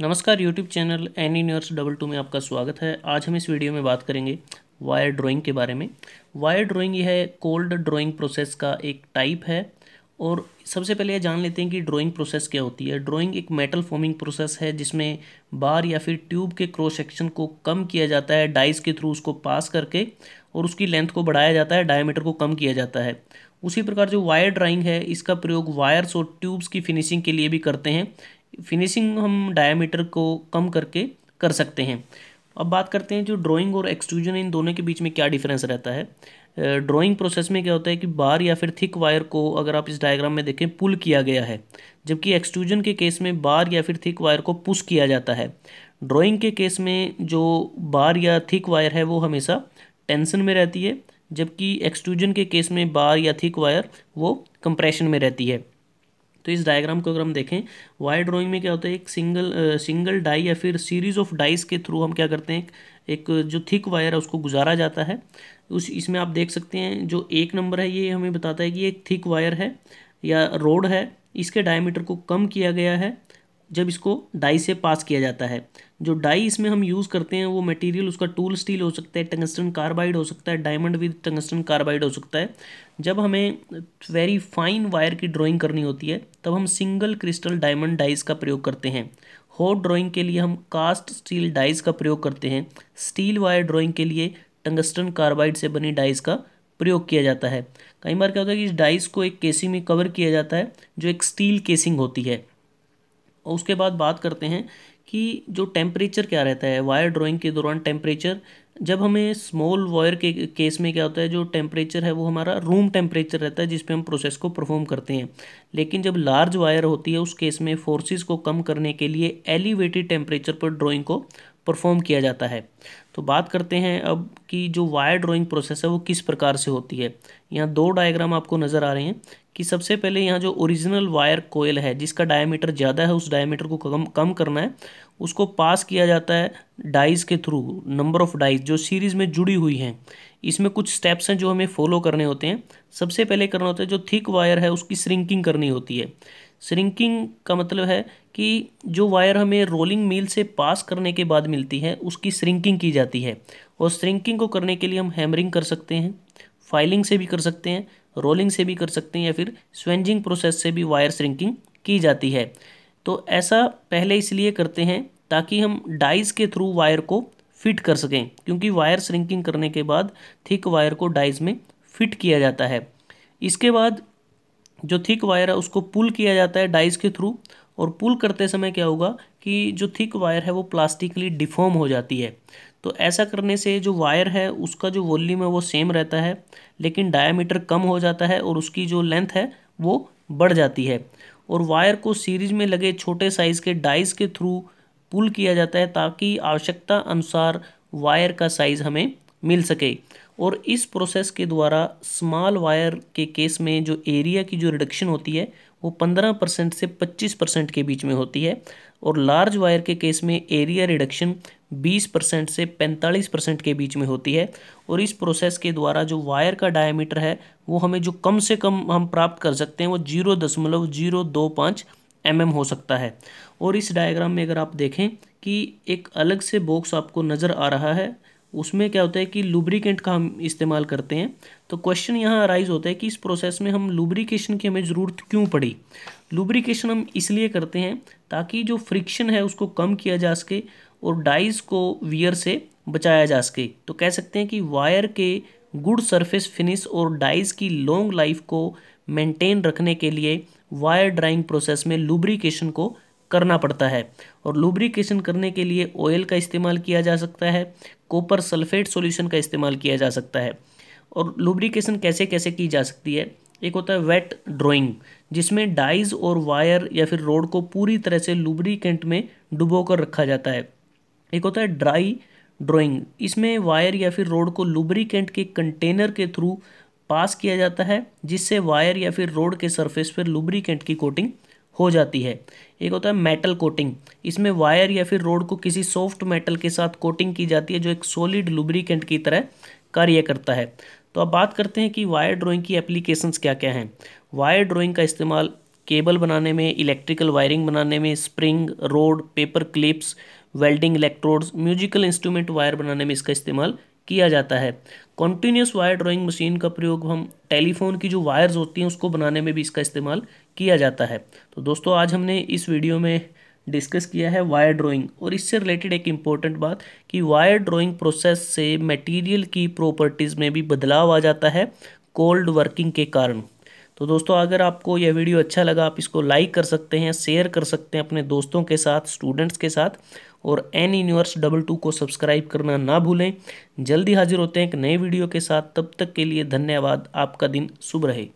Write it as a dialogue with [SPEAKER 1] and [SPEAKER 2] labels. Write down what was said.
[SPEAKER 1] नमस्कार YouTube channel एनी न्यूर्स डबल टू में आपका स्वागत है आज हम इस वीडियो में बात करेंगे वायर ड्राइंग के बारे में वायर ड्राइंग यह कोल्ड ड्राइंग प्रोसेस का एक टाइप है और सबसे पहले यह जान लेते हैं कि ड्राइंग प्रोसेस क्या होती है ड्राइंग एक मेटल फॉर्मिंग प्रोसेस है जिसमें बार या फिर ट्यूब के क्रॉस सेक्शन को कम किया जाता है डाइस के थ्रू उसको पास करके और उसकी लेंथ को बढ़ाया जाता है डायमीटर को कम किया जाता है उसी प्रकार जो वायर ड्राइंग है इसका प्रयोग वायर्स और ट्यूब्स की फिनिशिंग के लिए भी करते हैं फिनिशिंग हम डायामीटर को कम करके कर सकते हैं अब बात करते हैं जो ड्राइंग और एक्सट्रूजन इन दोनों के बीच में क्या डिफरेंस रहता है ड्राइंग प्रोसेस में क्या होता है कि बार या फिर थिक वायर को अगर आप इस डायग्राम में देखें पुल किया गया है जबकि एक्सट्रूजन के केस में बार या फिर थिक वायर को पुश किया जाता है ड्राइंग के केस में जो बार या थिक वायर है वो हमेशा टेंसन में रहती है जबकि एक्सट्रूजन के केस में बार या थिक वायर वो कंप्रेशन में रहती है तो इस डायग्राम को अगर हम देखें वायर ड्राइंग में क्या होता है एक सिंगल सिंगल डाई या फिर सीरीज ऑफ डाइस के थ्रू हम क्या करते हैं एक जो थिक वायर है उसको गुजारा जाता है उस इसमें आप देख सकते हैं जो एक नंबर है ये हमें बताता है कि एक थिक वायर है या रोड है इसके डायमीटर को कम किया गया है जब इसको डाई से पास किया जाता है जो डाई इसमें हम यूज़ करते हैं वो मटेरियल उसका टूल स्टील हो सकता है टंगस्टन कार्बाइड हो सकता है डायमंड विद टंगस्टन कार्बाइड हो सकता है जब हमें वेरी फाइन वायर की ड्राइंग करनी होती है तब हम सिंगल क्रिस्टल डायमंड डाइज का प्रयोग करते हैं हॉट ड्राइंग के लिए हम कास्ट स्टील डाइज का प्रयोग करते हैं स्टील वायर ड्राइंग के लिए टंगस्टन कार्बाइड से बनी डाइज का प्रयोग किया जाता है कई बार क्या होता है कि इस डाइस को एक केसिंग में कवर किया जाता है जो एक स्टील केसिंग होती है उसके बाद बात करते हैं कि जो टेम्परेचर क्या रहता है वायर ड्राइंग के दौरान टेम्परेचर जब हमें स्मॉल वायर के केस में क्या होता है जो टेम्परेचर है वो हमारा रूम टेम्परेचर रहता है जिसपे हम प्रोसेस को परफॉर्म करते हैं लेकिन जब लार्ज वायर होती है उस केस में फोर्सेस को कम करने के लिए एलिवेटेड टेम्परेचर पर ड्राइंग को परफॉर्म किया जाता है तो बात करते हैं अब कि जो वायर ड्राइंग प्रोसेस है वो किस प्रकार से होती है यहाँ दो डायग्राम आपको नज़र आ रहे हैं कि सबसे पहले यहाँ जो ओरिजिनल वायर कोयल है जिसका डायमीटर ज़्यादा है उस डायमीटर को कम कम करना है उसको पास किया जाता है डाइज के थ्रू नंबर ऑफ़ डाइज जो सीरीज़ में जुड़ी हुई हैं इसमें कुछ स्टेप्स हैं जो हमें फॉलो करने होते हैं सबसे पहले करना होता है जो थिक वायर है उसकी श्रिंकिंग करनी होती है श्रिंकिंग का मतलब है कि जो वायर हमें रोलिंग मिल से पास करने के बाद मिलती है उसकी श्रिंकिंग की जाती है और श्रिंकिंग को करने के लिए हम हैमरिंग कर सकते हैं फाइलिंग से भी कर सकते हैं रोलिंग से भी कर सकते हैं या फिर स्वेंजिंग प्रोसेस से भी वायर श्रिंकिंग की जाती है तो ऐसा पहले इसलिए करते हैं ताकि हम डाइज के थ्रू वायर को फिट कर सकें क्योंकि वायर श्रिंकिंग करने के बाद थिक वायर को डाइज में फिट किया जाता है इसके बाद जो थिक वायर है उसको पुल किया जाता है डाइस के थ्रू और पुल करते समय क्या होगा कि जो थिक वायर है वो प्लास्टिकली डिफॉर्म हो जाती है तो ऐसा करने से जो वायर है उसका जो वॉल्यूम है वो सेम रहता है लेकिन डायामीटर कम हो जाता है और उसकी जो लेंथ है वो बढ़ जाती है और वायर को सीरीज में लगे छोटे साइज़ के डाइस के थ्रू पुल किया जाता है ताकि आवश्यकता अनुसार वायर का साइज़ हमें मिल सके और इस प्रोसेस के द्वारा स्मॉल वायर के केस में जो एरिया की जो रिडक्शन होती है वो पंद्रह परसेंट से पच्चीस परसेंट के बीच में होती है और लार्ज वायर के केस में एरिया रिडक्शन बीस परसेंट से पैंतालीस परसेंट के बीच में होती है और इस प्रोसेस के द्वारा जो वायर का डायमीटर है वो हमें जो कम से कम हम प्राप्त कर सकते हैं वो जीरो दशमलव जीरो दो पाँच एम एम हो सकता है और इस डायग्राम में अगर आप देखें कि एक अलग से बॉक्स आपको नज़र आ रहा है उसमें क्या होता है कि लुब्रिकेंट का हम इस्तेमाल करते हैं तो क्वेश्चन यहाँ अराइज होता है कि इस प्रोसेस में हम लुब्रिकेशन की हमें ज़रूरत क्यों पड़ी लुब्रिकेशन हम इसलिए करते हैं ताकि जो फ्रिक्शन है उसको कम किया जा सके और डाइस को वियर से बचाया जा सके तो कह सकते हैं कि वायर के गुड सरफेस फिनिश और डाइस की लॉन्ग लाइफ को मेनटेन रखने के लिए वायर ड्राइंग प्रोसेस में लुब्रिकेशन को करना पड़ता है और लुब्रिकेशन करने के लिए ऑयल का इस्तेमाल किया जा सकता है कॉपर सल्फेट सॉल्यूशन का इस्तेमाल किया जा सकता है और लुब्रिकेशन कैसे कैसे की जा सकती है एक होता है वेट ड्राइंग जिसमें डाइज और वायर या फिर रोड को पूरी तरह से लुब्रिकेंट में डुबो कर रखा जाता है एक होता है ड्राई ड्राइंग इसमें वायर या फिर रोड को लुब्रिकेंट के कंटेनर के थ्रू पास किया जाता है जिससे वायर या फिर रोड के सरफेस पर लुब्रिकेंट की कोटिंग हो जाती है एक होता है मेटल कोटिंग इसमें वायर या फिर रोड को किसी सॉफ्ट मेटल के साथ कोटिंग की जाती है जो एक सॉलिड लुब्रिकेंट की तरह कार्य करता है तो अब बात करते हैं कि वायर ड्राइंग की एप्लीकेशंस क्या क्या हैं वायर ड्राइंग का इस्तेमाल केबल बनाने में इलेक्ट्रिकल वायरिंग बनाने में spring rod paper clips welding electrodes musical instrument wire बनाने में इसका इस्तेमाल किया जाता है कॉन्टीन्यूस वायर ड्राइंग मशीन का प्रयोग हम टेलीफोन की जो वायर्स होती हैं उसको बनाने में भी इसका इस्तेमाल किया जाता है तो दोस्तों आज हमने इस वीडियो में डिस्कस किया है वायर ड्राइंग और इससे रिलेटेड एक इम्पॉर्टेंट बात कि वायर ड्राइंग प्रोसेस से मटेरियल की प्रॉपर्टीज़ में भी बदलाव आ जाता है कोल्ड वर्किंग के कारण तो दोस्तों अगर आपको यह वीडियो अच्छा लगा आप इसको लाइक कर सकते हैं शेयर कर सकते हैं अपने दोस्तों के साथ स्टूडेंट्स के साथ और एन यूनिवर्स डबल टू को सब्सक्राइब करना ना भूलें जल्दी हाजिर होते हैं एक नए वीडियो के साथ तब तक के लिए धन्यवाद आपका दिन शुभ रहे